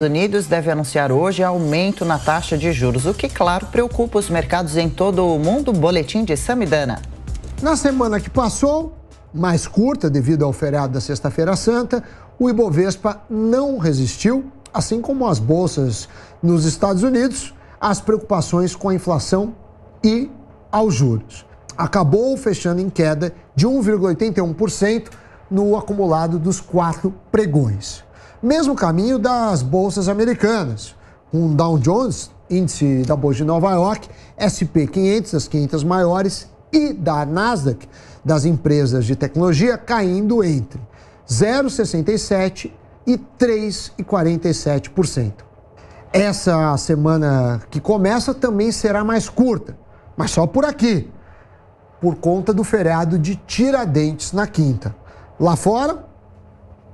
Estados Unidos deve anunciar hoje aumento na taxa de juros, o que, claro, preocupa os mercados em todo o mundo. Boletim de Samidana. Na semana que passou, mais curta devido ao feriado da Sexta-feira Santa, o Ibovespa não resistiu, assim como as bolsas nos Estados Unidos, às preocupações com a inflação e aos juros. Acabou fechando em queda de 1,81% no acumulado dos quatro pregões. Mesmo caminho das bolsas americanas, com Dow Jones, índice da Bolsa de Nova York, SP 500, as 500 maiores, e da Nasdaq, das empresas de tecnologia, caindo entre 0,67% e 3,47%. Essa semana que começa também será mais curta, mas só por aqui, por conta do feriado de Tiradentes na quinta. Lá fora,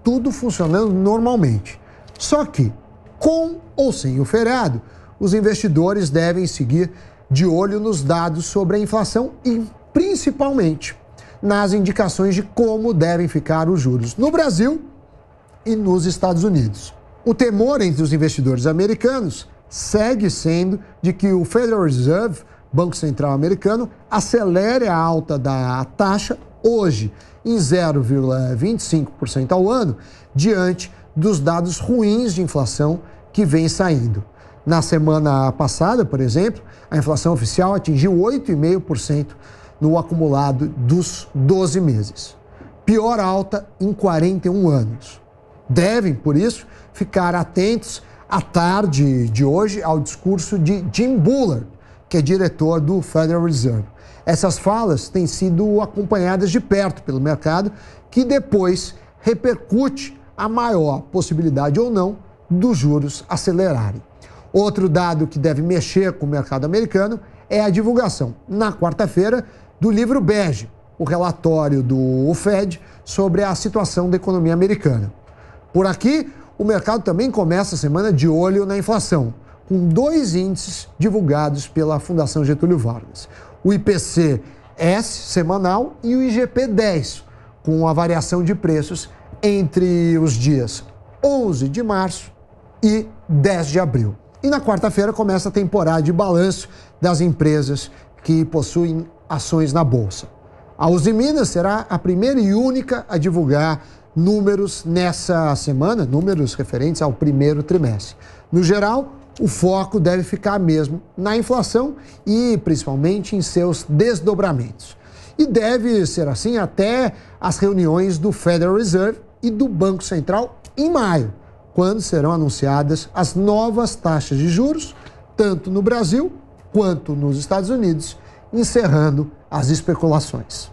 tudo funcionando normalmente. Só que, com ou sem o feriado, os investidores devem seguir de olho nos dados sobre a inflação e, principalmente, nas indicações de como devem ficar os juros no Brasil e nos Estados Unidos. O temor entre os investidores americanos segue sendo de que o Federal Reserve, Banco Central Americano, acelere a alta da taxa hoje em 0,25% ao ano, diante dos dados ruins de inflação que vem saindo. Na semana passada, por exemplo, a inflação oficial atingiu 8,5% no acumulado dos 12 meses. Pior alta em 41 anos. Devem, por isso, ficar atentos à tarde de hoje ao discurso de Jim Bullard, que é diretor do Federal Reserve. Essas falas têm sido acompanhadas de perto pelo mercado, que depois repercute a maior possibilidade ou não dos juros acelerarem. Outro dado que deve mexer com o mercado americano é a divulgação, na quarta-feira, do livro Bege, o relatório do Fed sobre a situação da economia americana. Por aqui, o mercado também começa a semana de olho na inflação com dois índices divulgados pela Fundação Getúlio Vargas. O IPC S semanal e o IGP 10, com a variação de preços entre os dias 11 de março e 10 de abril. E na quarta-feira começa a temporada de balanço das empresas que possuem ações na bolsa. A Uzi Minas será a primeira e única a divulgar números nessa semana, números referentes ao primeiro trimestre. No geral, o foco deve ficar mesmo na inflação e principalmente em seus desdobramentos. E deve ser assim até as reuniões do Federal Reserve e do Banco Central em maio, quando serão anunciadas as novas taxas de juros, tanto no Brasil quanto nos Estados Unidos, encerrando as especulações.